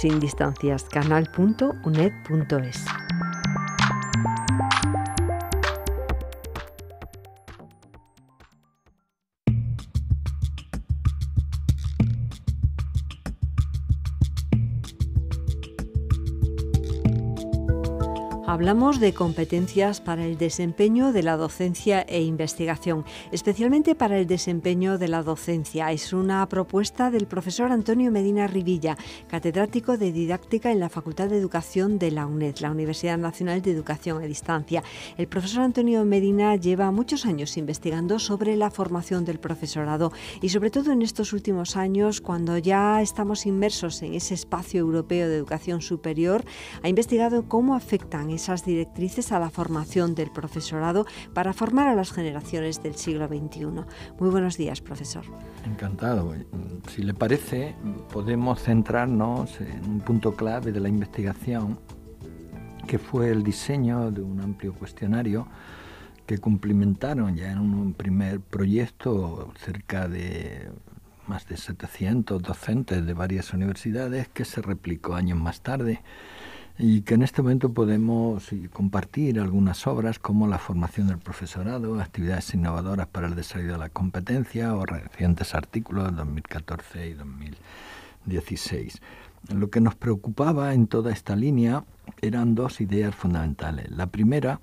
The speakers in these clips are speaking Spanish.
sin distancias, canal.uned.es. Hablamos de competencias para el desempeño de la docencia e investigación, especialmente para el desempeño de la docencia. Es una propuesta del profesor Antonio Medina Rivilla, catedrático de didáctica en la Facultad de Educación de la UNED, la Universidad Nacional de Educación a Distancia. El profesor Antonio Medina lleva muchos años investigando sobre la formación del profesorado y sobre todo en estos últimos años, cuando ya estamos inmersos en ese espacio europeo de educación superior, ha investigado cómo afectan esas las directrices a la formación del profesorado para formar a las generaciones del siglo XXI. Muy buenos días, profesor. Encantado. Si le parece, podemos centrarnos en un punto clave de la investigación, que fue el diseño de un amplio cuestionario que cumplimentaron ya en un primer proyecto cerca de más de 700 docentes de varias universidades que se replicó años más tarde y que en este momento podemos eh, compartir algunas obras como la formación del profesorado, actividades innovadoras para el desarrollo de la competencia o recientes artículos de 2014 y 2016. Lo que nos preocupaba en toda esta línea eran dos ideas fundamentales. La primera,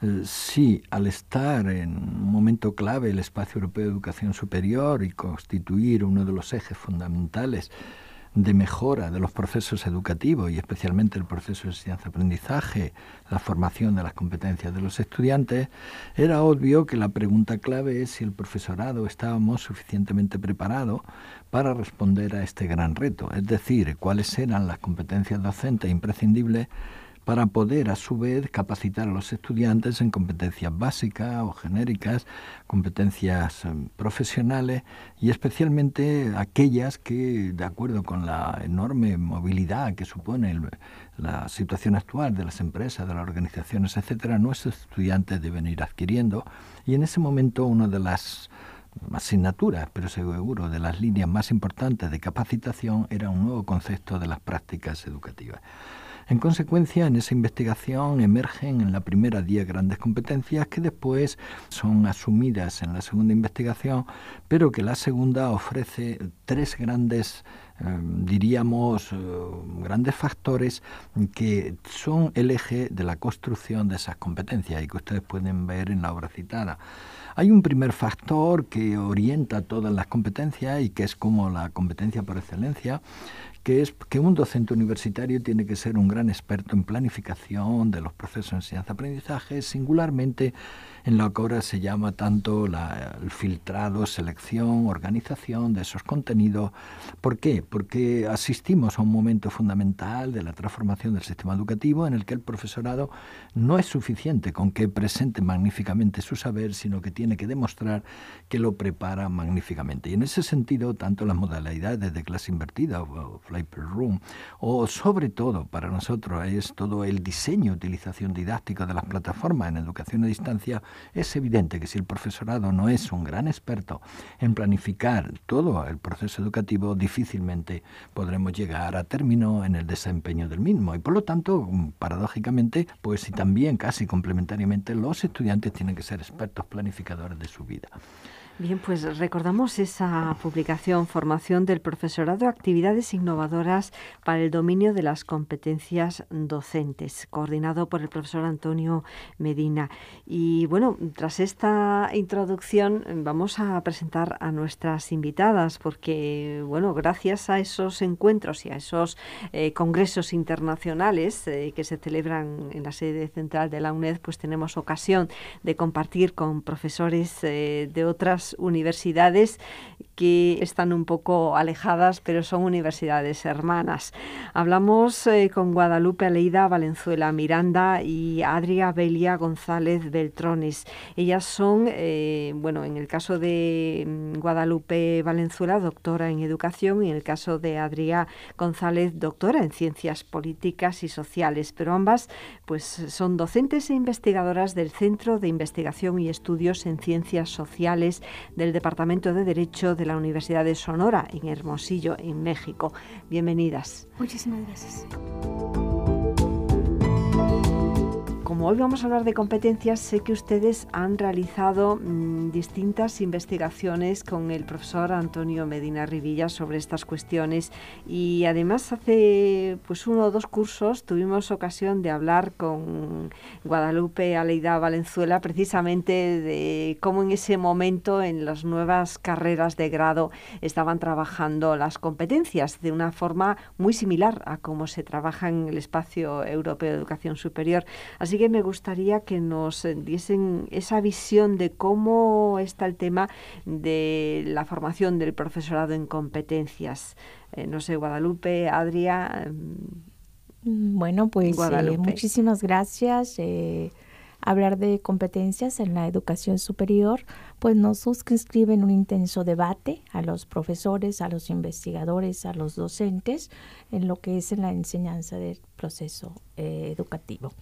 eh, si al estar en un momento clave el espacio europeo de educación superior y constituir uno de los ejes fundamentales de mejora de los procesos educativos y especialmente el proceso de enseñanza-aprendizaje, la formación de las competencias de los estudiantes, era obvio que la pregunta clave es si el profesorado estábamos suficientemente preparado para responder a este gran reto, es decir, cuáles eran las competencias docentes imprescindibles para poder a su vez capacitar a los estudiantes en competencias básicas o genéricas, competencias em, profesionales y especialmente aquellas que, de acuerdo con la enorme movilidad que supone la situación actual de las empresas, de las organizaciones, etcétera, nuestros estudiantes deben ir adquiriendo y en ese momento una de las asignaturas, pero seguro de las líneas más importantes de capacitación era un nuevo concepto de las prácticas educativas. En consecuencia, en esa investigación emergen en la primera 10 grandes competencias que después son asumidas en la segunda investigación, pero que la segunda ofrece tres grandes eh, diríamos, eh, grandes factores que son el eje de la construcción de esas competencias y que ustedes pueden ver en la obra citada. Hay un primer factor que orienta todas las competencias y que es como la competencia por excelencia, que es que un docente universitario tiene que ser un gran experto en planificación de los procesos de enseñanza-aprendizaje, singularmente en lo que ahora se llama tanto el filtrado, selección, organización de esos contenidos. ¿Por qué? Porque asistimos a un momento fundamental de la transformación del sistema educativo en el que el profesorado no es suficiente con que presente magníficamente su saber, sino que tiene que demostrar que lo prepara magníficamente. Y en ese sentido, tanto las modalidades de clase invertida o per room, o sobre todo para nosotros es todo el diseño, utilización didáctica de las plataformas en educación a distancia, es evidente que si el profesorado no es un gran experto en planificar todo el proceso educativo, difícilmente podremos llegar a término en el desempeño del mismo. Y por lo tanto, paradójicamente, pues si también casi complementariamente los estudiantes tienen que ser expertos planificadores de su vida. Bien, pues recordamos esa publicación, formación del profesorado, actividades innovadoras para el dominio de las competencias docentes, coordinado por el profesor Antonio Medina. Y bueno, tras esta introducción vamos a presentar a nuestras invitadas, porque bueno, gracias a esos encuentros y a esos eh, congresos internacionales eh, que se celebran en la sede central de la UNED, pues tenemos ocasión de compartir con profesores eh, de otras universidades que están un poco alejadas, pero son universidades hermanas. Hablamos eh, con Guadalupe Aleida Valenzuela Miranda y Adria Belia González Beltrones. Ellas son, eh, bueno, en el caso de mm, Guadalupe Valenzuela, doctora en educación, y en el caso de Adria González, doctora en ciencias políticas y sociales, pero ambas pues son docentes e investigadoras del Centro de Investigación y Estudios en Ciencias Sociales del Departamento de Derecho de la Universidad de Sonora en Hermosillo, en México. Bienvenidas. Muchísimas gracias como hoy vamos a hablar de competencias, sé que ustedes han realizado mm, distintas investigaciones con el profesor Antonio Medina Rivilla sobre estas cuestiones y además hace pues uno o dos cursos tuvimos ocasión de hablar con Guadalupe Aleida Valenzuela precisamente de cómo en ese momento en las nuevas carreras de grado estaban trabajando las competencias de una forma muy similar a cómo se trabaja en el espacio europeo de educación superior. Así me gustaría que nos diesen esa visión de cómo está el tema de la formación del profesorado en competencias. Eh, no sé, Guadalupe, Adria. Mm, bueno, pues eh, muchísimas gracias. Eh, hablar de competencias en la educación superior, pues nos suscribe en un intenso debate a los profesores, a los investigadores, a los docentes, en lo que es en la enseñanza del proceso educativo.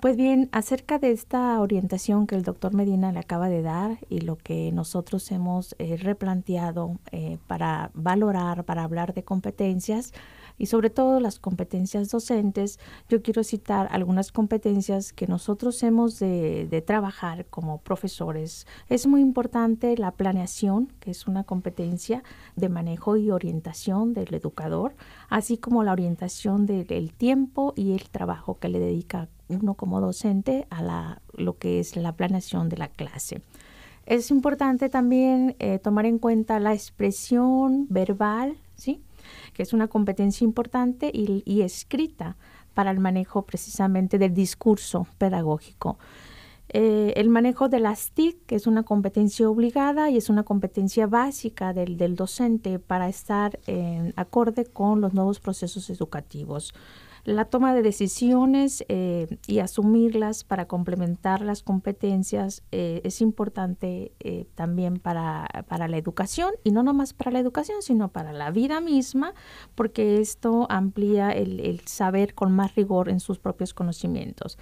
Pues bien, acerca de esta orientación que el doctor Medina le acaba de dar y lo que nosotros hemos eh, replanteado eh, para valorar, para hablar de competencias y sobre todo las competencias docentes, yo quiero citar algunas competencias que nosotros hemos de, de trabajar como profesores. Es muy importante la planeación, que es una competencia de manejo y orientación del educador, así como la orientación del tiempo y el trabajo que le dedica uno como docente a lo que es la planeación de la clase. Es importante también eh, tomar en cuenta la expresión verbal, ¿sí? que es una competencia importante, y, escrita para el manejo precisamente del discurso pedagógico. Eh, el manejo de las TIC, que es una competencia obligada y es una competencia básica del, docente para estar en eh, acorde con los nuevos procesos educativos la toma de decisiones eh, y asumirlas para complementar las competencias eh, es importante eh, también para, la educación y no nomás para la educación, sino para la vida misma, porque esto amplía el, saber con más rigor en sus propios conocimientos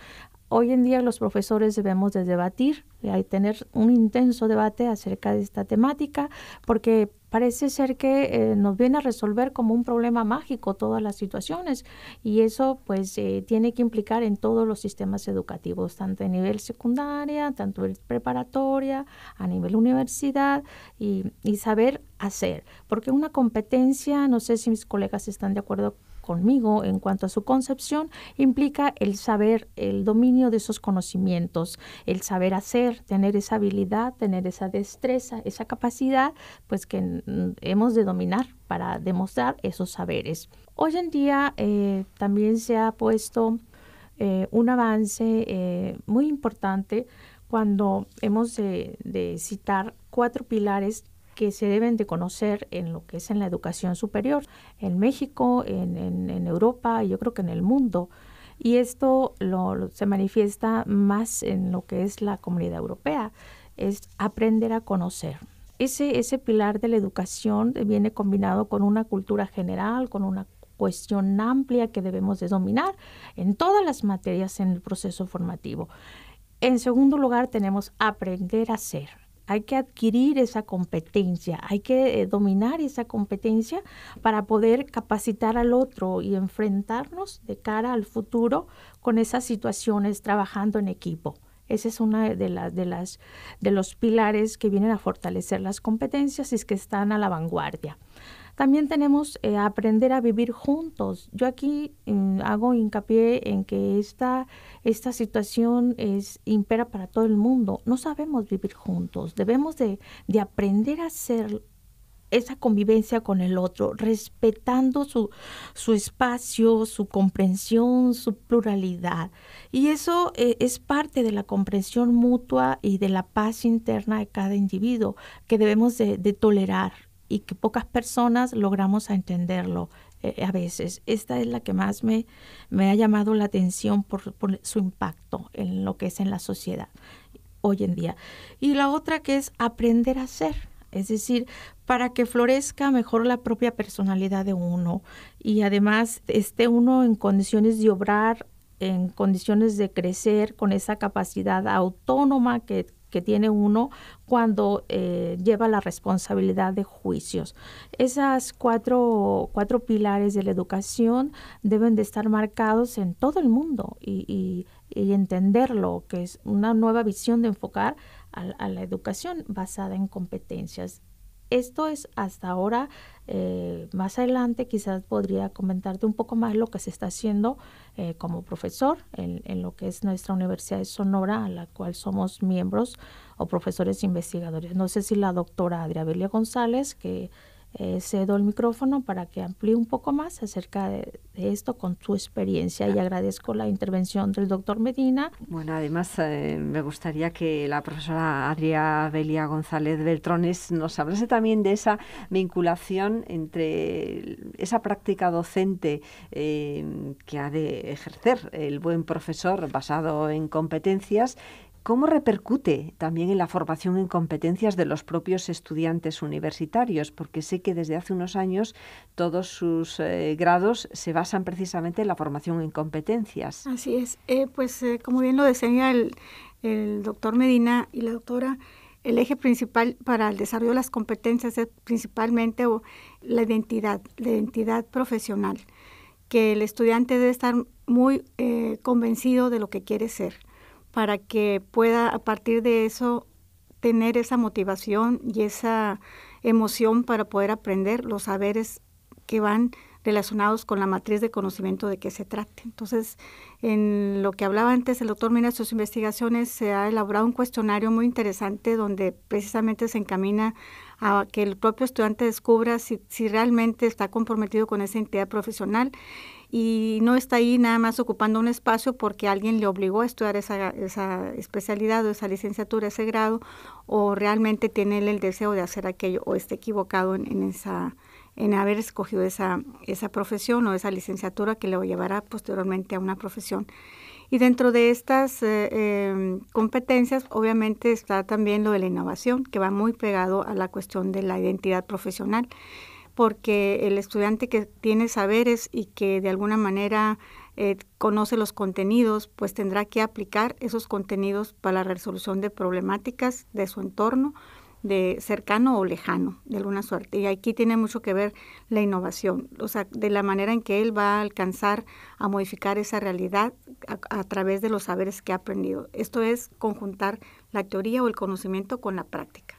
hoy en día los profesores debemos de debatir, de tener un intenso debate acerca de esta temática, porque parece ser que eh, nos viene a resolver como un problema mágico todas las situaciones y eso pues eh, tiene que implicar en todos los sistemas educativos, tanto a nivel secundaria, tanto en preparatoria, a nivel universidad y, y saber hacer, porque una competencia, no sé si mis colegas están de acuerdo conmigo en cuanto a su concepción implica el saber, el dominio de esos conocimientos, el saber hacer, tener esa habilidad, tener esa destreza, esa capacidad, pues que hemos de dominar para demostrar esos saberes. Hoy en día eh, también se ha puesto eh, un avance eh, muy importante cuando hemos de citar cuatro pilares que se deben de conocer en lo que es en la educación superior, en México, en, Europa y yo creo que en el mundo. Y esto se manifiesta más en lo que es la comunidad europea, es aprender a conocer. Ese, ese pilar de la educación viene combinado con una cultura general, con una cuestión amplia que debemos de dominar en todas las materias en el proceso formativo. En segundo lugar, tenemos aprender a ser hay que adquirir esa competencia, hay que eh, dominar esa competencia para poder capacitar al otro y enfrentarnos de cara al futuro con esas situaciones trabajando en equipo. Ese es uno de, las de, las, de los pilares que vienen a fortalecer las competencias y es que están a la vanguardia. También tenemos eh, aprender a vivir juntos. Yo aquí eh, hago hincapié en que esta, esta situación es impera para todo el mundo. No sabemos vivir juntos. Debemos de, aprender a hacer esa convivencia con el otro, respetando su, su espacio, su comprensión, su pluralidad. Y eso eh, es parte de la comprensión mutua y de la paz interna de cada individuo que debemos de tolerar y que pocas personas logramos a entenderlo eh, a veces. Esta es la que más me, me ha llamado la atención por, su impacto en lo que es en la sociedad hoy en día. Y la otra que es aprender a ser, es decir, para que florezca mejor la propia personalidad de uno y además esté uno en condiciones de obrar en condiciones de crecer con esa capacidad autónoma que, que tiene uno cuando eh, lleva la responsabilidad de juicios. Esas cuatro, cuatro, pilares de la educación deben de estar marcados en todo el mundo y, entenderlo, que es una nueva visión de enfocar a, la educación basada en competencias esto es hasta ahora. Eh, más adelante quizás podría comentarte un poco más lo que se está haciendo eh, como profesor en, en, lo que es nuestra Universidad de Sonora, a la cual somos miembros o profesores investigadores. No sé si la doctora Adriabelia González, que eh, cedo el micrófono para que amplíe un poco más acerca de, esto con su experiencia y ah. agradezco la intervención del doctor Medina. Bueno, además eh, me gustaría que la profesora Adria Belia González Beltrones nos hablase también de esa vinculación entre esa práctica docente eh, que ha de ejercer el buen profesor basado en competencias ¿Cómo repercute también en la formación en competencias de los propios estudiantes universitarios? Porque sé que desde hace unos años todos sus eh, grados se basan precisamente en la formación en competencias. Así es. Eh, pues eh, como bien lo diseña el, doctor Medina y la doctora, el eje principal para el desarrollo de las competencias es principalmente la identidad, la identidad profesional, que el estudiante debe estar muy convencido de lo que quiere ser para que pueda a partir de eso tener esa motivación y esa emoción para poder aprender los saberes que van relacionados con la matriz de conocimiento de que se trate. Entonces, en lo que hablaba antes el doctor Mina, sus investigaciones, se ha elaborado un cuestionario muy interesante donde precisamente se encamina a que el propio estudiante descubra si, si realmente está comprometido con esa entidad profesional y no está ahí nada más ocupando un espacio porque alguien le obligó a estudiar esa, esa, especialidad o esa licenciatura, ese grado, o realmente tiene el deseo de hacer aquello o está equivocado en, esa haber escogido esa, esa profesión o esa licenciatura que le llevará posteriormente a una profesión y dentro de estas eh, em, competencias, obviamente, está también lo de la innovación, que va muy pegado a la cuestión de la identidad profesional, porque el estudiante que tiene saberes y que de alguna manera eh, conoce los contenidos, pues tendrá que aplicar esos contenidos para la resolución de problemáticas de su entorno de cercano o lejano, de alguna suerte. Y aquí tiene mucho que ver la innovación, o sea, de la manera en que él va a alcanzar a modificar esa realidad a, través de los saberes que ha aprendido. Esto es conjuntar la teoría o el conocimiento con la práctica,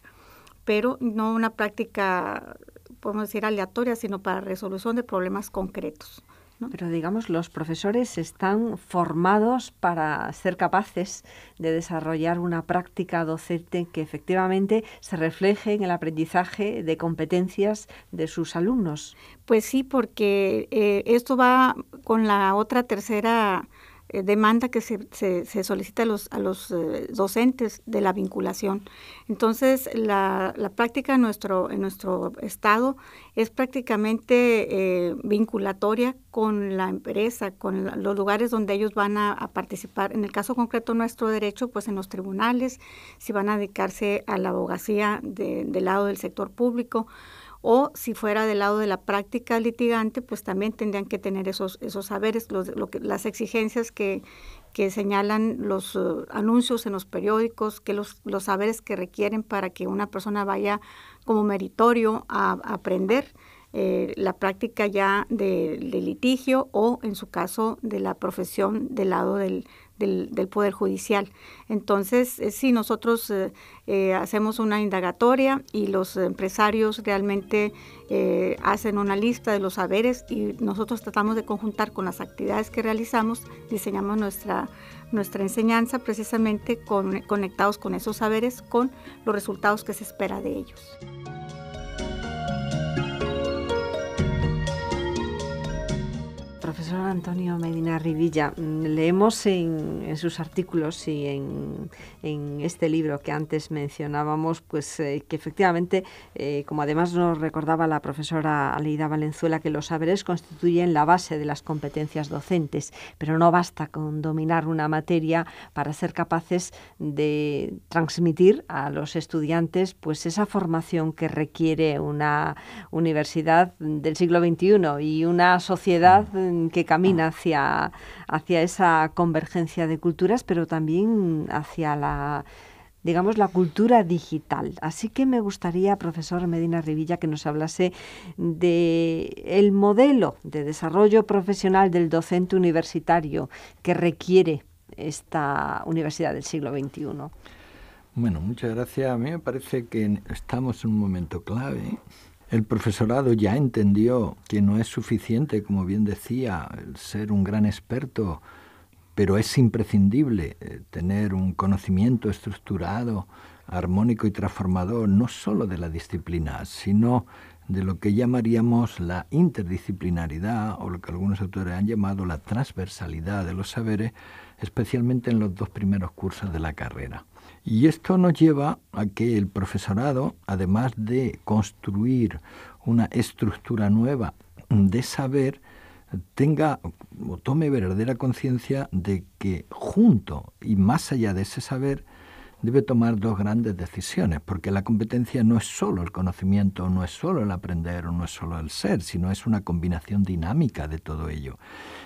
pero no una práctica, podemos decir, aleatoria, sino para resolución de problemas concretos. Pero digamos, los profesores están formados para ser capaces de desarrollar una práctica docente que efectivamente se refleje en el aprendizaje de competencias de sus alumnos. Pues sí, porque eh, esto va con la otra tercera eh, demanda que se, se, solicita a los, a los eh, docentes de la vinculación. Entonces, la, práctica en nuestro, estado es prácticamente eh, vinculatoria con la empresa, con los lugares donde ellos van a, participar. En el caso concreto nuestro derecho, pues en los tribunales, si van a dedicarse a la abogacía del lado del sector público o si fuera del lado de la práctica litigante, pues también tendrían que tener esos, esos saberes, que, las exigencias que, señalan los uh, anuncios en los periódicos, que los, los, saberes que requieren para que una persona vaya como meritorio a, aprender eh, la práctica ya de, de, litigio o, en su caso, de la profesión del lado del, del, Poder Judicial. Entonces, eh, si nosotros eh, eh, hacemos una indagatoria y los empresarios realmente hacen una lista de los saberes y nosotros tratamos de conjuntar con las actividades que realizamos, diseñamos nuestra, enseñanza precisamente conectados con esos saberes, con los resultados que se espera de ellos. profesor Antonio Medina Rivilla. Mm, leemos en, sus artículos y en, este libro que antes mencionábamos, pues eh, que efectivamente, eh, como además nos recordaba la profesora Aleida Valenzuela, que los saberes constituyen la base de las competencias docentes, pero no basta con dominar una materia para ser capaces de transmitir a los estudiantes pues esa formación que requiere una universidad del siglo XXI y una sociedad mm, que camina hacia, hacia esa convergencia de culturas, pero también hacia la digamos, la cultura digital. Así que me gustaría, profesor Medina Rivilla, que nos hablase de el modelo de desarrollo profesional del docente universitario que requiere esta universidad del siglo XXI. Bueno, muchas gracias. A mí me parece que estamos en un momento clave ¿eh? El profesorado ya entendió que no es suficiente, como bien decía, el ser un gran experto, pero es imprescindible eh, tener un conocimiento estructurado, armónico y transformador, no sólo de la disciplina, sino de lo que llamaríamos la interdisciplinaridad o lo que algunos autores han llamado la transversalidad de los saberes, especialmente en los dos primeros cursos de la carrera. Y esto nos lleva a que el profesorado, además de construir una estructura nueva de saber, tenga o tome verdadera conciencia de que junto y más allá de ese saber debe tomar dos grandes decisiones, porque la competencia no es solo el conocimiento, no es solo el aprender, no es solo el ser, sino es una combinación dinámica de todo ello.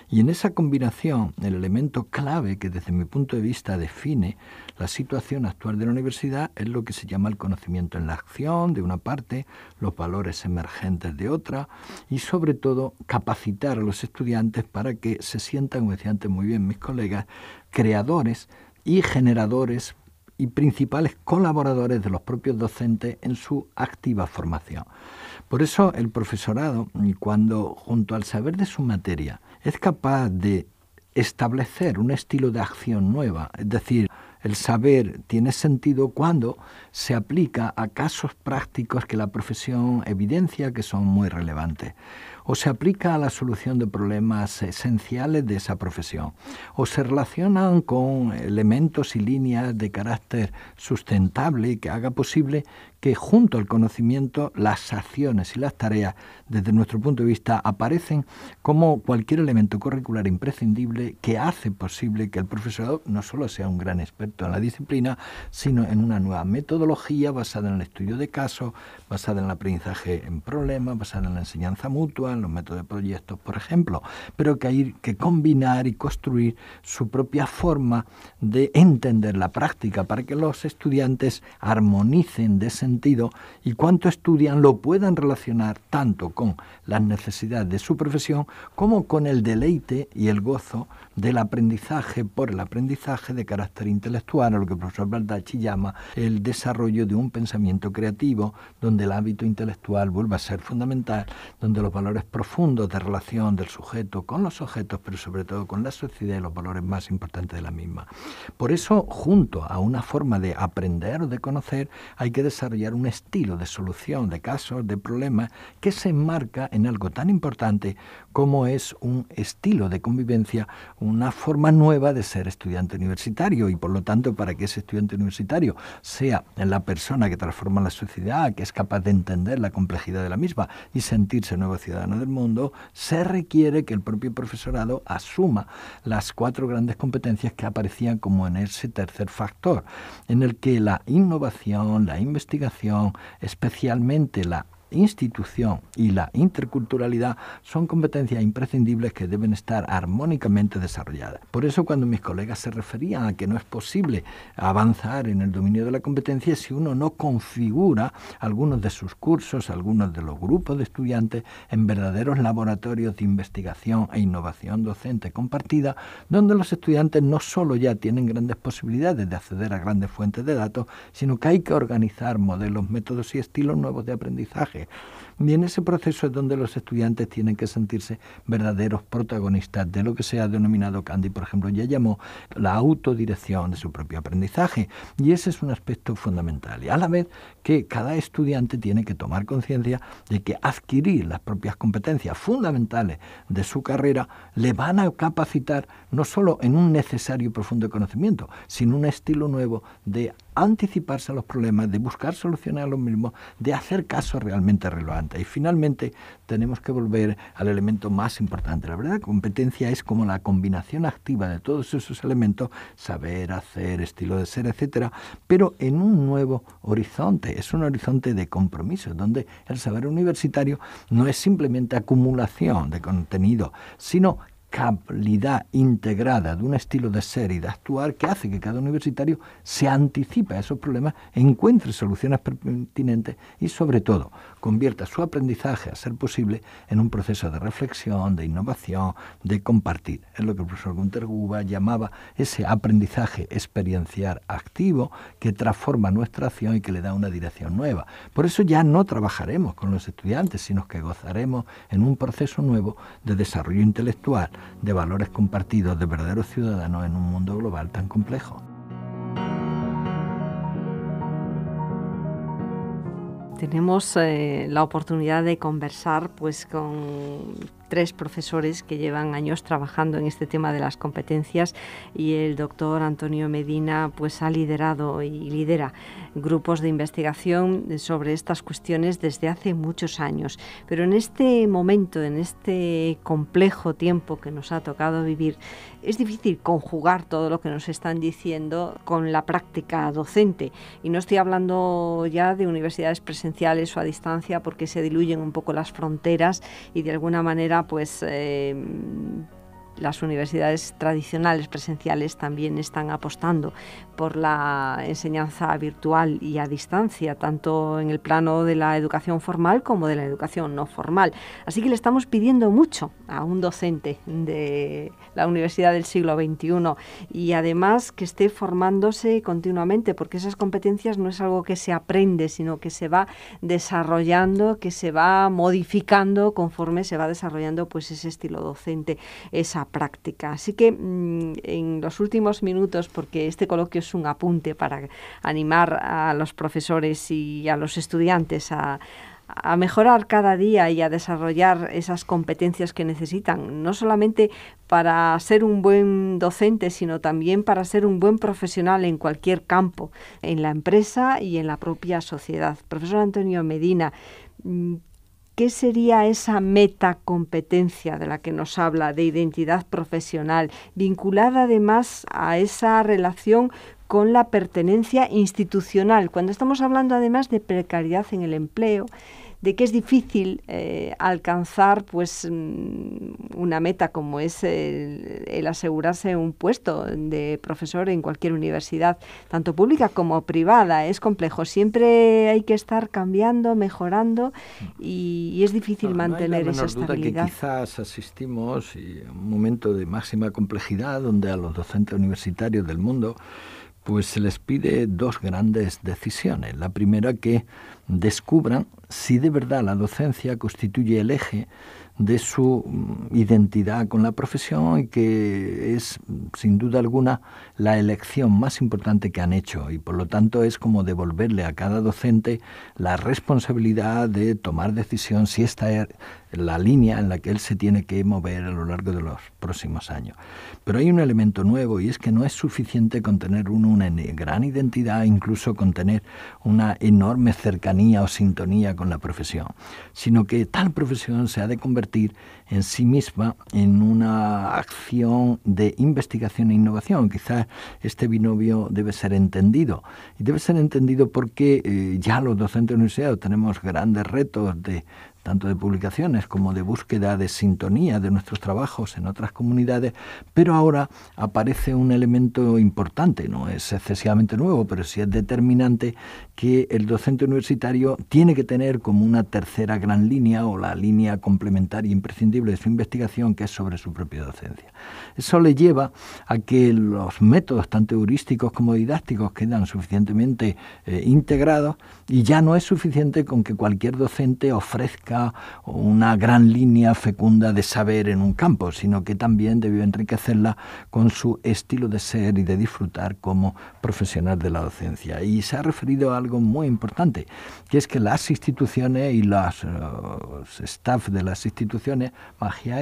Y en esa combinación, el elemento clave que desde mi punto de vista define la situación actual de la universidad es lo que se llama el conocimiento en la acción, de una parte, los valores emergentes de otra, y sobre todo capacitar a los estudiantes para que se sientan, como decía antes muy bien mis colegas, creadores y generadores y principales colaboradores de los propios docentes en su activa formación. Por eso el profesorado, cuando junto al saber de su materia es capaz de establecer un estilo de acción nueva, es decir, el saber tiene sentido cuando se aplica a casos prácticos que la profesión evidencia que son muy relevantes o se aplica a la solución de problemas esenciales de esa profesión, o se relacionan con elementos y líneas de carácter sustentable que haga posible que junto al conocimiento, las acciones y las tareas, desde nuestro punto de vista, aparecen como cualquier elemento curricular imprescindible que hace posible que el profesorado no solo sea un gran experto en la disciplina, sino en una nueva metodología basada en el estudio de casos, basada en el aprendizaje en problemas, basada en la enseñanza mutua, en los métodos de proyectos, por ejemplo, pero que hay que combinar y construir su propia forma de entender la práctica para que los estudiantes armonicen, desentendan, y cuánto estudian lo puedan relacionar tanto con las necesidades de su profesión como con el deleite y el gozo del aprendizaje por el aprendizaje de carácter intelectual, lo que el profesor Baldacci llama el desarrollo de un pensamiento creativo, donde el hábito intelectual vuelva a ser fundamental, donde los valores profundos de relación del sujeto con los objetos, pero sobre todo con la sociedad y los valores más importantes de la misma. Por eso, junto a una forma de aprender o de conocer, hay que desarrollar un estilo de solución de casos, de problemas, que se enmarca en algo tan importante cómo es un estilo de convivencia, una forma nueva de ser estudiante universitario y por lo tanto para que ese estudiante universitario sea la persona que transforma la sociedad, que es capaz de entender la complejidad de la misma y sentirse nuevo ciudadano del mundo, se requiere que el propio profesorado asuma las cuatro grandes competencias que aparecían como en ese tercer factor, en el que la innovación, la investigación, especialmente la institución y la interculturalidad son competencias imprescindibles que deben estar armónicamente desarrolladas. Por eso cuando mis colegas se referían a que no es posible avanzar en el dominio de la competencia si uno no configura algunos de sus cursos, algunos de los grupos de estudiantes en verdaderos laboratorios de investigación e innovación docente compartida, donde los estudiantes no solo ya tienen grandes posibilidades de acceder a grandes fuentes de datos, sino que hay que organizar modelos, métodos y estilos nuevos de aprendizaje y en ese proceso es donde los estudiantes tienen que sentirse verdaderos protagonistas de lo que se ha denominado Candy, por ejemplo, ya llamó la autodirección de su propio aprendizaje. Y ese es un aspecto fundamental. Y a la vez que cada estudiante tiene que tomar conciencia de que adquirir las propias competencias fundamentales de su carrera le van a capacitar no solo en un necesario y profundo conocimiento, sino un estilo nuevo de anticiparse a los problemas, de buscar soluciones a los mismos, de hacer caso realmente relevantes. Y finalmente tenemos que volver al elemento más importante. La verdad, competencia es como la combinación activa de todos esos elementos, saber, hacer, estilo de ser, etcétera, pero en un nuevo horizonte. Es un horizonte de compromiso, donde el saber universitario no es simplemente acumulación de contenido, sino ...capacidad integrada de un estilo de ser y de actuar que hace que cada universitario se anticipe a esos problemas, encuentre soluciones pertinentes y sobre todo convierta su aprendizaje, a ser posible, en un proceso de reflexión, de innovación, de compartir. Es lo que el profesor Gunter Guba llamaba ese aprendizaje experiencial activo que transforma nuestra acción y que le da una dirección nueva. Por eso ya no trabajaremos con los estudiantes, sino que gozaremos en un proceso nuevo de desarrollo intelectual de valores compartidos de verdaderos ciudadanos en un mundo global tan complejo. Tenemos eh, la oportunidad de conversar pues con tres profesores que llevan años trabajando en este tema de las competencias y el doctor Antonio Medina pues ha liderado y lidera grupos de investigación sobre estas cuestiones desde hace muchos años. Pero en este momento, en este complejo tiempo que nos ha tocado vivir, es difícil conjugar todo lo que nos están diciendo con la práctica docente. Y no estoy hablando ya de universidades presenciales o a distancia porque se diluyen un poco las fronteras y de alguna manera pues eh, las universidades tradicionales presenciales también están apostando por la enseñanza virtual y a distancia, tanto en el plano de la educación formal como de la educación no formal. Así que le estamos pidiendo mucho a un docente de la universidad del siglo XXI y además que esté formándose continuamente, porque esas competencias no es algo que se aprende, sino que se va desarrollando, que se va modificando conforme se va desarrollando pues ese estilo docente, esa práctica. Así que mm, en los últimos minutos, porque este coloquio es un apunte para animar a los profesores y a los estudiantes a, a mejorar cada día y a desarrollar esas competencias que necesitan, no solamente para ser un buen docente, sino también para ser un buen profesional en cualquier campo, en la empresa y en la propia sociedad. Profesor Antonio Medina, mm, ¿Qué sería esa metacompetencia de la que nos habla, de identidad profesional, vinculada además a esa relación con la pertenencia institucional? Cuando estamos hablando además de precariedad en el empleo, de que es difícil eh, alcanzar pues mm, una meta como es el, asegurarse un puesto de profesor en cualquier universidad, tanto pública como privada. Es complejo. Siempre hay que estar cambiando, mejorando y, es difícil mantener esa estabilidad. quizás asistimos a un momento de máxima complejidad donde a los docentes universitarios del mundo pues se les pide dos grandes decisiones. La primera que descubran si de verdad la docencia constituye el eje de su mm, identidad con la profesión y que es mm, sin duda alguna la elección más importante que han hecho y por lo tanto es como devolverle a cada docente la responsabilidad de tomar decisión si esta la línea en la que él se tiene que mover a lo largo de los próximos años. Pero hay un elemento nuevo y es que no es suficiente con tener uno una gran identidad, incluso con tener una enorme cercanía o sintonía con la profesión, sino que tal profesión se ha de convertir en sí misma en una acción de investigación e innovación. Quizás este binomio debe ser entendido. Y debe ser entendido porque eh, ya los docentes universitarios tenemos grandes retos de, tanto de publicaciones como de búsqueda de sintonía de nuestros trabajos en otras comunidades, pero ahora aparece un elemento importante, no es excesivamente nuevo, pero sí es determinante que el docente universitario tiene que tener como una tercera gran línea o la línea complementaria imprescindible de su investigación, que es sobre su propia docencia. Eso le lleva a que los métodos, tanto heurísticos como didácticos, quedan suficientemente eh, integrados y ya no es suficiente con que cualquier docente ofrezca una gran línea fecunda de saber en un campo, sino que también debió enriquecerla con su estilo de ser y de disfrutar como profesional de la docencia. Y se ha referido a algo muy importante, que es que las instituciones y eh, los, staff de las instituciones,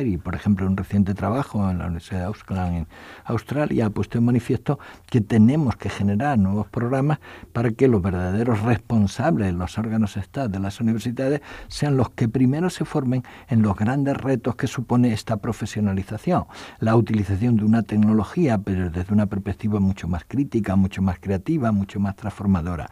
y, por ejemplo, un reciente trabajo en la Universidad de Auckland, en Australia, ha puesto en manifiesto que tenemos que generar nuevos programas para que los verdaderos responsables, los órganos staff de las universidades, sean los que que primero se formen en los grandes retos que supone esta profesionalización, la utilización de una tecnología, pero desde una perspectiva mucho más crítica, mucho más creativa, mucho más transformadora.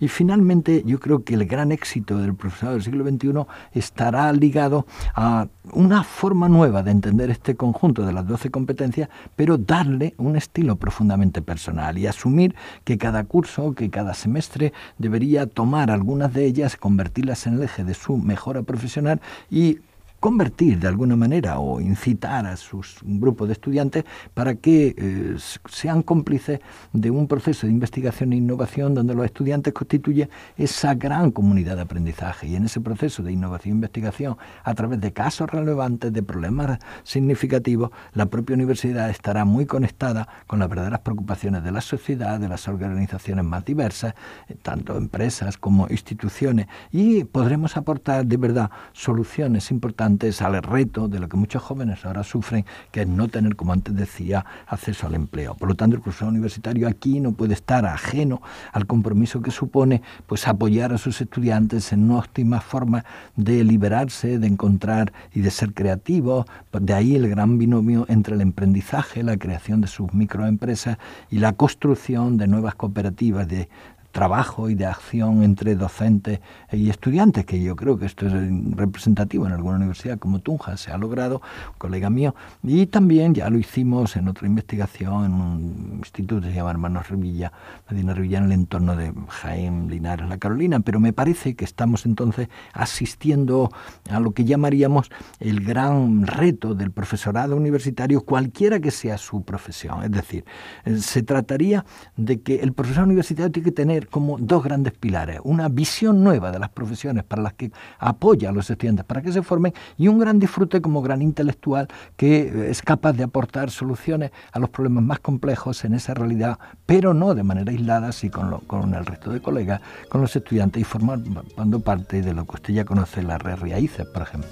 Y finalmente, yo creo que el gran éxito del profesorado del siglo XXI estará ligado a una forma nueva de entender este conjunto de las 12 competencias, pero darle un estilo profundamente personal y asumir que cada curso, que cada semestre debería tomar algunas de ellas, convertirlas en el eje de su mejora profesional, profesional y convertir de alguna manera o incitar a sus, un grupo de estudiantes para que eh, sean cómplices de un proceso de investigación e innovación donde los estudiantes constituyen esa gran comunidad de aprendizaje y en ese proceso de innovación e investigación a través de casos relevantes, de problemas significativos, la propia universidad estará muy conectada con las verdaderas preocupaciones de la sociedad, de las organizaciones más diversas, eh, tanto empresas como instituciones, y podremos aportar de verdad soluciones importantes antes al reto de lo que muchos jóvenes ahora sufren, que es no tener, como antes decía, acceso al empleo. Por lo tanto, el curso universitario aquí no puede estar ajeno al compromiso que supone pues apoyar a sus estudiantes en una óptima forma de liberarse, de encontrar y de ser creativos. De ahí el gran binomio entre el emprendizaje, la creación de sus microempresas y la construcción de nuevas cooperativas de, trabajo y de acción entre docentes y estudiantes, que yo creo que esto es representativo en alguna universidad como Tunja, se ha logrado, colega mío, y también ya lo hicimos en otra investigación en un instituto que se llama Hermanos Revilla, Medina en el entorno de Jaén, Linares, La Carolina, pero me parece que estamos entonces asistiendo a lo que llamaríamos el gran reto del profesorado universitario, cualquiera que sea su profesión, es decir, eh, se trataría de que el profesor universitario tiene que tener como dos grandes pilares, una visión nueva de las profesiones para las que apoya a los estudiantes para que se formen y un gran disfrute como gran intelectual que eh, es capaz de aportar soluciones a los problemas más complejos en esa realidad, pero no de manera aislada, sino con, el resto de colegas, con los estudiantes y formando parte de lo que usted ya conoce, la red Raíces, por ejemplo.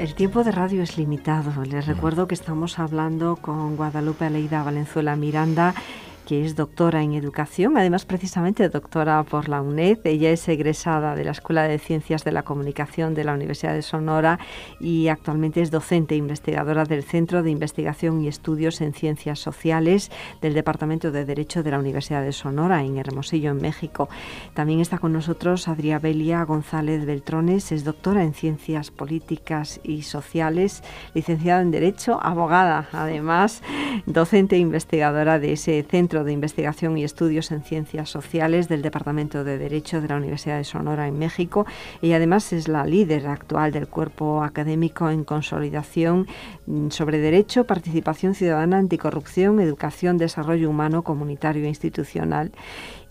El tiempo de radio es limitado. Les recuerdo que estamos hablando con Guadalupe Aleida Valenzuela Miranda que es doctora en educación, además precisamente doctora por la UNED. Ella es egresada de la Escuela de Ciencias de la Comunicación de la Universidad de Sonora y actualmente es docente e investigadora del Centro de Investigación y Estudios en Ciencias Sociales del Departamento de Derecho de la Universidad de Sonora en Hermosillo, en México. También está con nosotros Adriabelia González Beltrones, es doctora en Ciencias Políticas y Sociales, licenciada en Derecho, abogada además, docente e investigadora de ese centro de Investigación y Estudios en Ciencias Sociales del Departamento de Derecho de la Universidad de Sonora en México y además es la líder actual del cuerpo académico en consolidación mm, sobre derecho, participación ciudadana, anticorrupción, educación, desarrollo humano, comunitario e institucional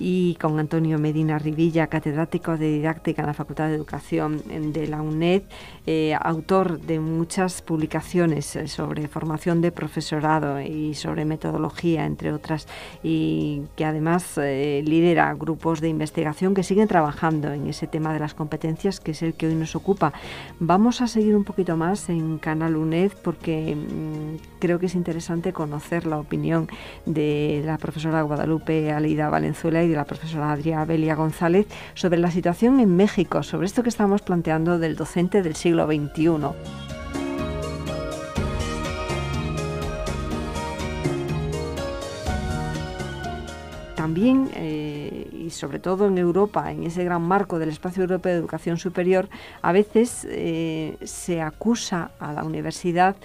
y con Antonio Medina Rivilla, catedrático de didáctica en la Facultad de Educación de la UNED, eh, autor de muchas publicaciones eh, sobre formación de profesorado y sobre metodología, entre otras y que además eh, lidera grupos de investigación que siguen trabajando en ese tema de las competencias que es el que hoy nos ocupa. Vamos a seguir un poquito más en Canal UNED porque mm, creo que es interesante conocer la opinión de la profesora Guadalupe Alida Valenzuela y de la profesora Adriana Belia González sobre la situación en México, sobre esto que estamos planteando del docente del siglo XXI. también, eh, y sobre todo en Europa, en ese gran marco del espacio europeo de educación superior, a veces eh, se acusa a la universidad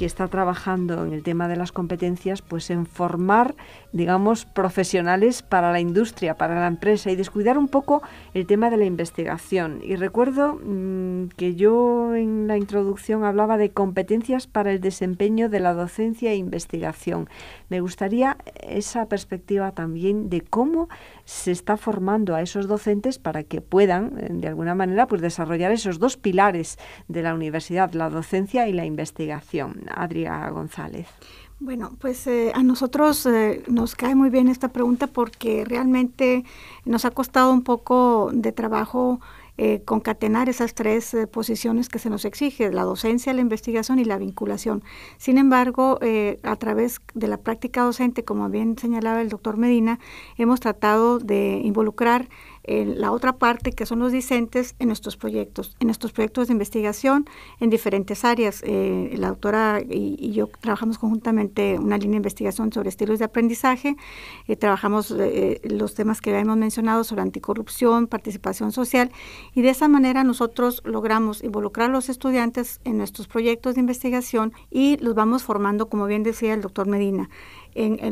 que está trabajando en el tema de las competencias, pues en formar, digamos, profesionales para la industria, para la empresa y descuidar un poco el tema de la investigación. Y recuerdo mm, que yo en la introducción hablaba de competencias para el desempeño de la docencia e investigación. Me gustaría esa perspectiva también de cómo se está formando a esos docentes para que puedan, eh, de alguna manera, pues desarrollar esos dos pilares de la universidad, la docencia y la investigación. Adriana González. Bueno, pues eh, a nosotros eh, nos cae muy bien esta pregunta porque realmente nos ha costado un poco de trabajo eh, concatenar esas tres eh, posiciones que se nos exige, la docencia, la investigación y la vinculación. Sin embargo, eh, a través de la práctica docente, como bien señalaba el doctor Medina, hemos tratado de involucrar en la otra parte que son los discentes en nuestros proyectos, en nuestros proyectos de investigación en diferentes áreas. Eh, la autora y, yo trabajamos conjuntamente una línea de investigación sobre estilos de aprendizaje, eh, trabajamos eh, los temas que ya hemos mencionado sobre anticorrupción, participación social y de esa manera nosotros logramos involucrar a los estudiantes en nuestros proyectos de investigación y los vamos formando, como bien decía el doctor Medina.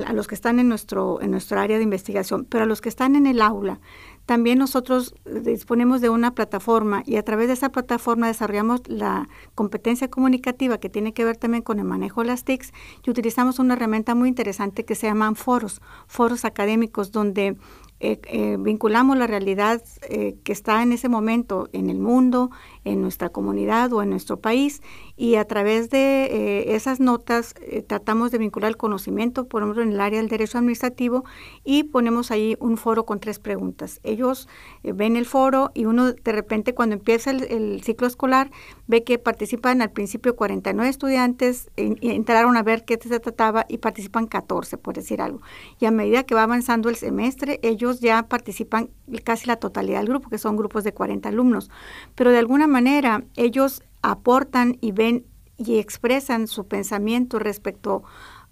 a los que están en, nuestro, en nuestra área de investigación, pero a los que están en el aula, también nosotros disponemos de una plataforma y a través de esa plataforma desarrollamos la competencia comunicativa que tiene que ver también con el manejo de las TICs y utilizamos una herramienta muy interesante que se llaman foros, foros académicos donde eh, eh, vinculamos la realidad eh, que está en ese momento en el mundo, en nuestra comunidad o en nuestro país y a través de eh, esas notas eh, tratamos de vincular el conocimiento, por ejemplo, en el área del derecho administrativo y ponemos ahí un foro con tres preguntas. Ellos eh, ven el foro y uno de repente cuando empieza el, ciclo escolar ve que participan al principio 49 estudiantes, entraron a ver qué se trataba y participan 14, por decir algo. Y a medida que va avanzando el semestre, ellos ya participan casi la totalidad del grupo, que son grupos de 40 alumnos. Pero de alguna manera manera ellos aportan y ven y expresan su pensamiento respecto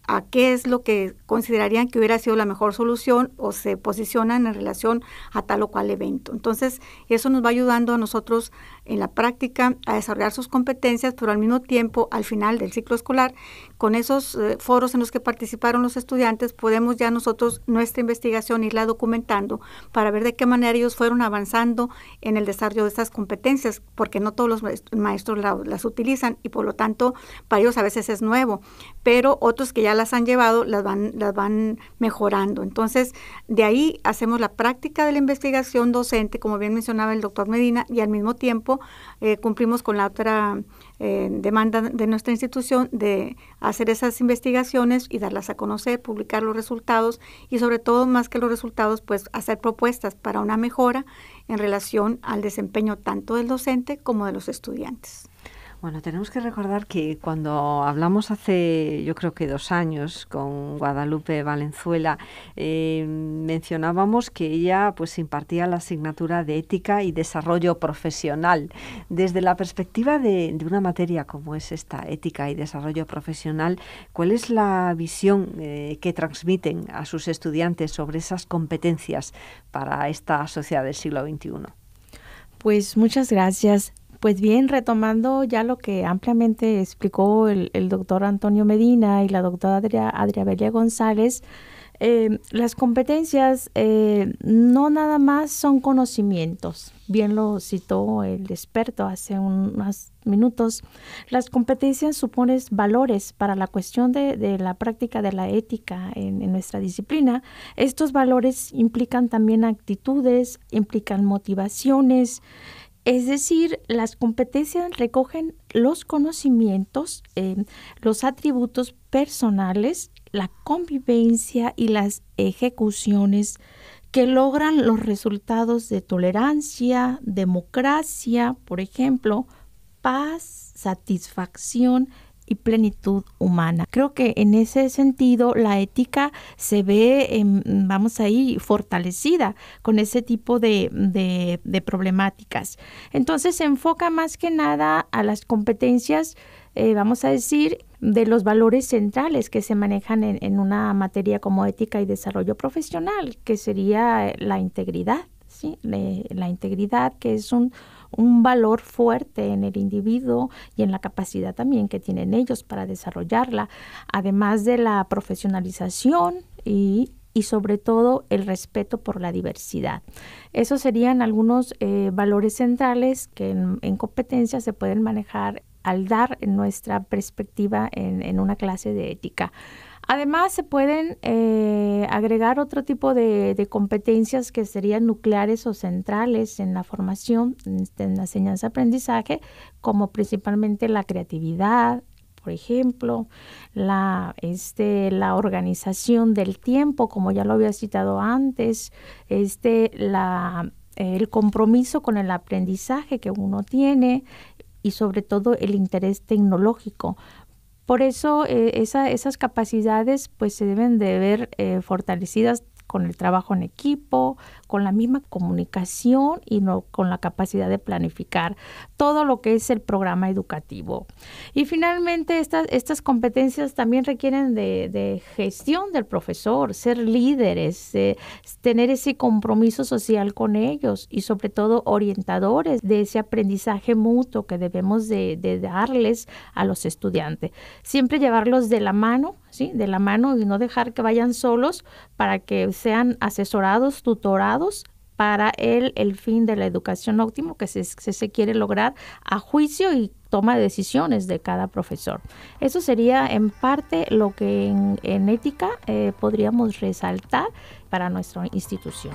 a qué es lo que considerarían que hubiera sido la mejor solución o se posicionan en relación a tal o cual evento. Entonces, eso nos va ayudando a nosotros en la práctica a desarrollar sus competencias, pero al mismo tiempo, al final del ciclo escolar, con esos eh, foros en los que participaron los estudiantes, podemos ya nosotros nuestra investigación irla documentando para ver de qué manera ellos fueron avanzando en el desarrollo de estas competencias, porque no todos los maestros las utilizan y por lo tanto para ellos a veces es nuevo, pero otros que ya las han llevado las van, las van mejorando. Entonces, de ahí hacemos la práctica de la investigación docente, como bien mencionaba el doctor Medina, y al mismo tiempo eh, cumplimos con la otra eh, demanda de nuestra institución de hacer esas investigaciones y darlas a conocer, publicar los resultados y sobre todo más que los resultados, pues hacer propuestas para una mejora en relación al desempeño tanto del docente como de los estudiantes. Bueno, tenemos que recordar que cuando hablamos hace yo creo que dos años con Guadalupe Valenzuela, eh, mencionábamos que ella pues impartía la asignatura de ética y desarrollo profesional. Desde la perspectiva de, una materia como es esta, ética y desarrollo profesional, ¿cuál es la visión eh, que transmiten a sus estudiantes sobre esas competencias para esta sociedad del siglo XXI? Pues muchas gracias. Pues bien, retomando ya lo que ampliamente explicó el, doctor Antonio Medina y la doctora Adria, González, eh, las competencias eh, no nada más son conocimientos, bien lo citó el experto hace unos minutos, las competencias suponen valores para la cuestión de, la práctica de la ética en, nuestra disciplina. Estos valores implican también actitudes, implican motivaciones, es decir, las competencias recogen los conocimientos, em, los atributos personales, la convivencia y las ejecuciones que logran los resultados de tolerancia, democracia, por ejemplo, paz, satisfacción, y plenitud humana. Creo que en ese sentido la ética se ve, vamos em, vamos ahí, fortalecida con ese tipo de, problemáticas. Entonces se enfoca más que nada a las competencias, eh, vamos a decir, de los valores centrales que se manejan en, una materia como ética y desarrollo profesional, que sería la integridad. ¿sí? la integridad, que es un, un valor fuerte en el individuo y en la capacidad también que tienen ellos para desarrollarla, además de la profesionalización y y sobre todo el respeto por la diversidad. Esos serían algunos eh, valores centrales que en, competencia se pueden manejar al dar nuestra perspectiva en una clase de ética. Además, se pueden eh, agregar otro tipo de, competencias que serían nucleares o centrales en la formación, este, en, la enseñanza-aprendizaje, como principalmente la creatividad, por ejemplo, este, la, organización del tiempo, como ya lo había citado antes, este, el compromiso con el aprendizaje que uno tiene y sobre todo el interés tecnológico por eso eh, esas capacidades pues se deben de ver eh, fortalecidas con el trabajo en equipo, con la misma comunicación y no, con la capacidad de planificar todo lo que es el programa educativo. Y finalmente, estas, estas competencias también requieren de, gestión del profesor, ser líderes, tener ese compromiso social con ellos y sobre todo orientadores de ese aprendizaje mutuo que debemos de darles a los estudiantes. Siempre llevarlos de la mano de la mano y no dejar que vayan solos para que sean asesorados, tutorados para el, el fin de la educación óptimo que se, quiere lograr a juicio y toma de decisiones de cada profesor. Eso sería en parte lo que en, en ética eh, podríamos resaltar para nuestra institución.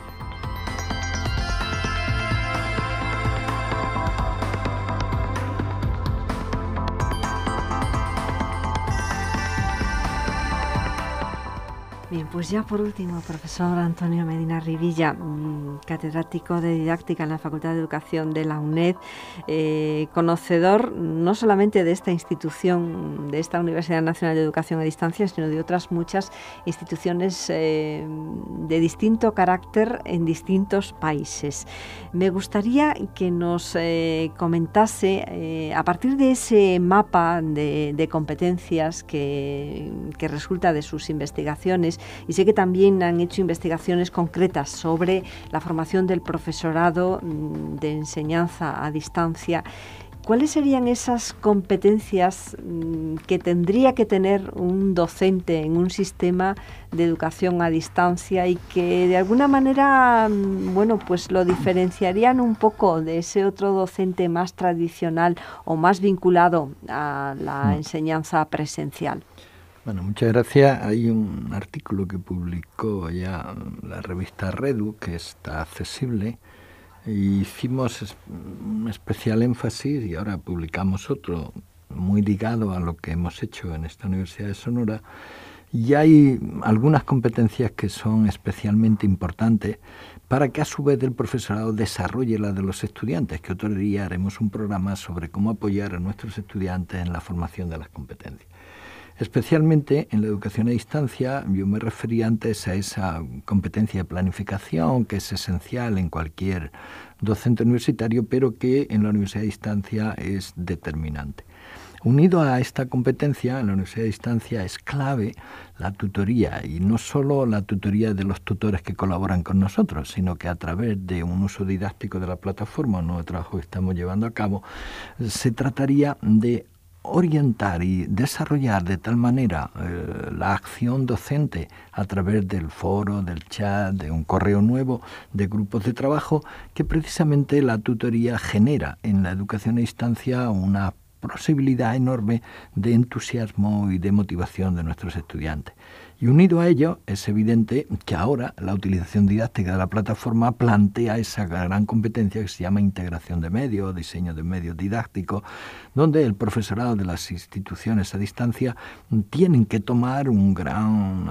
Bien, pues ya por último, profesor Antonio Medina Rivilla, catedrático de didáctica en la Facultad de Educación de la UNED, eh, conocedor no solamente de esta institución, de esta Universidad Nacional de Educación a Distancia, sino de otras muchas instituciones eh, de distinto carácter en distintos países. Me gustaría que nos eh, comentase, a partir de ese mapa de, competencias que resulta de sus investigaciones, y sé que también han hecho investigaciones concretas sobre la formación del profesorado mm, de enseñanza a distancia. ¿Cuáles serían esas competencias mm, que tendría que tener un docente en un sistema de educación a distancia y que de alguna manera, mm, bueno, pues lo diferenciarían un poco de ese otro docente más tradicional o más vinculado a la enseñanza presencial? Bueno, muchas gracias. Hay un artículo que publicó ya la revista Redu, que está accesible. E hicimos un especial énfasis y ahora publicamos otro muy ligado a lo que hemos hecho en esta Universidad de Sonora. Y hay algunas competencias que son especialmente importantes para que a su vez el profesorado desarrolle la de los estudiantes, que otro día haremos un programa sobre cómo apoyar a nuestros estudiantes en la formación de las competencias especialmente en la educación a distancia. Yo me refería antes a esa competencia de planificación que es esencial en cualquier docente universitario, pero que en la universidad a distancia es determinante. Unido a esta competencia, en la universidad a distancia es clave la tutoría, y no solo la tutoría de los tutores que colaboran con nosotros, sino que a través de un uso didáctico de la plataforma, un nuevo trabajo que estamos llevando a cabo, se trataría de orientar y desarrollar de tal manera eh, la acción docente a través del foro, del chat, de un correo nuevo, de grupos de trabajo, que precisamente la tutoría genera en la educación a distancia una posibilidad enorme de entusiasmo y de motivación de nuestros estudiantes. Y unido a ello, es evidente que ahora la utilización didáctica de la plataforma plantea esa gran competencia que se llama integración de medios, diseño de medios didácticos, donde el profesorado de las instituciones a distancia tienen que tomar una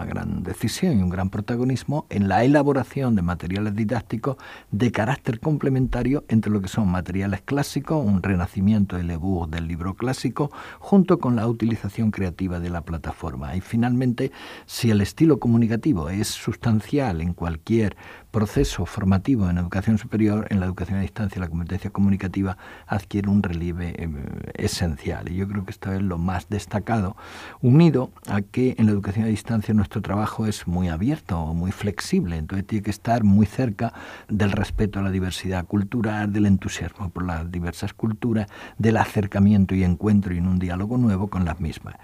gran decisión y un gran protagonismo en la elaboración de materiales didácticos de carácter complementario entre lo que son materiales clásicos, un renacimiento del ebook del libro clásico, junto con la utilización creativa de la plataforma. Y finalmente, si el estilo comunicativo es sustancial en cualquier proceso formativo en educación superior, en la educación a distancia, la competencia comunicativa adquiere un relieve em, esencial. Y yo creo que esto es lo más destacado, unido a que en la educación a distancia nuestro trabajo es muy abierto, muy flexible, entonces tiene que estar muy cerca del respeto a la diversidad cultural, del entusiasmo por las diversas culturas, del acercamiento y encuentro y en un diálogo nuevo con las mismas.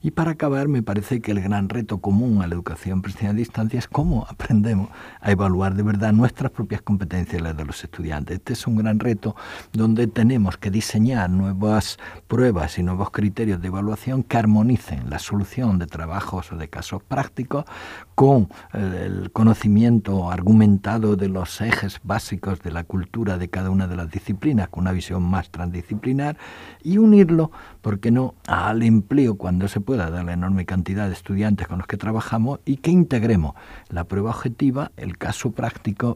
Y para acabar, me parece que el gran reto común a la educación presencial a distancia es cómo aprendemos a evaluar de verdad nuestras propias competencias y las de los estudiantes. Este es un gran reto donde tenemos que diseñar nuevas pruebas y nuevos criterios de evaluación que armonicen la solución de trabajos o de casos prácticos con eh, el conocimiento argumentado de los ejes básicos de la cultura de cada una de las disciplinas, con una visión más transdisciplinar, y unirlo, ¿por qué no?, al empleo cuando se pueda de la enorme cantidad de estudiantes con los que trabajamos y que integremos la prueba objetiva, el caso práctico,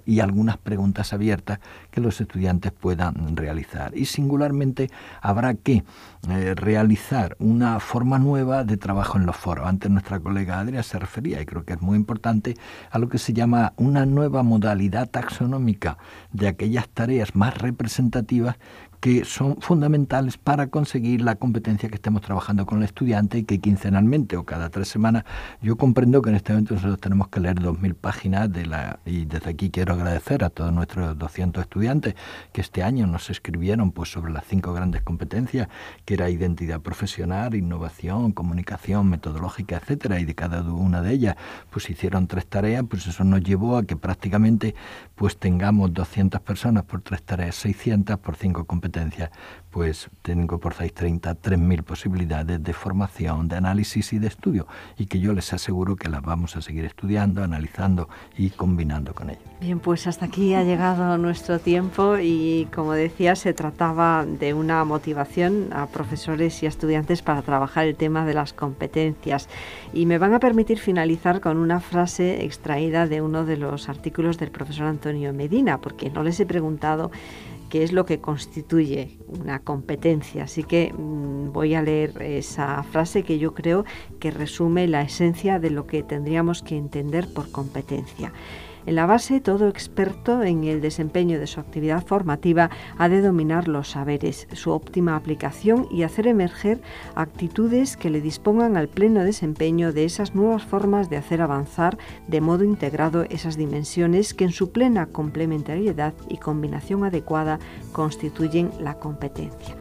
y algunas preguntas abiertas que los estudiantes puedan realizar. Y singularmente habrá que eh, realizar una forma nueva de trabajo en los foros. Antes nuestra colega Adria se refería, y creo que es muy importante, a lo que se llama una nueva modalidad taxonómica de aquellas tareas más representativas que son fundamentales para conseguir la competencia que estemos trabajando con el estudiante y que quincenalmente o cada tres semanas, yo comprendo que en este momento nosotros tenemos que leer 2.000 páginas de la, y desde aquí quiero agradecer a todos nuestros 200 estudiantes que este año nos escribieron pues, sobre las cinco grandes competencias, que era identidad profesional, innovación, comunicación metodológica, etcétera, y de cada una de ellas pues hicieron tres tareas, pues eso nos llevó a que prácticamente pues tengamos 200 personas por tres tareas, 600 por cinco competencias, pues tengo por 630 3.000 posibilidades de formación, de análisis y de estudio, y que yo les aseguro que las vamos a seguir estudiando, analizando y combinando con ellos. Bien, pues hasta aquí ha llegado nuestro tiempo y como decía, se trataba de una motivación a profesores y a estudiantes para trabajar el tema de las competencias. Y me van a permitir finalizar con una frase extraída de uno de los artículos del profesor Antonio Medina, porque no les he preguntado qué es lo que constituye una competencia. Así que mm, voy a leer esa frase que yo creo que resume la esencia de lo que tendríamos que entender por competencia. En la base, todo experto en el desempeño de su actividad formativa ha de dominar los saberes, su óptima aplicación y hacer emerger actitudes que le dispongan al pleno desempeño de esas nuevas formas de hacer avanzar de modo integrado esas dimensiones que en su plena complementariedad y combinación adecuada constituyen la competencia.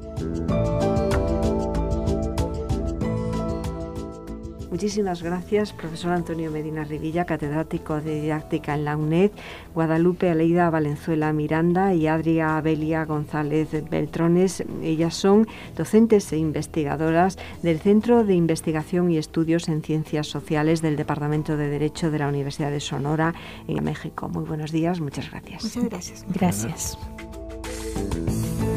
Muchísimas gracias, profesor Antonio Medina Rivilla, catedrático de didáctica en la UNED, Guadalupe Aleida Valenzuela Miranda y Adria Abelia González Beltrones. Ellas son docentes e investigadoras del Centro de Investigación y Estudios en Ciencias Sociales del Departamento de Derecho de la Universidad de Sonora en México. Muy buenos días, muchas gracias. Muchas gracias. Gracias. gracias.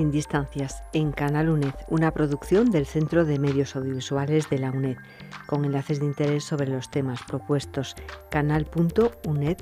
Sin Distancias en Canal UNED, una producción del Centro de Medios Audiovisuales de la UNED, con enlaces de interés sobre los temas propuestos, canal.uned.es.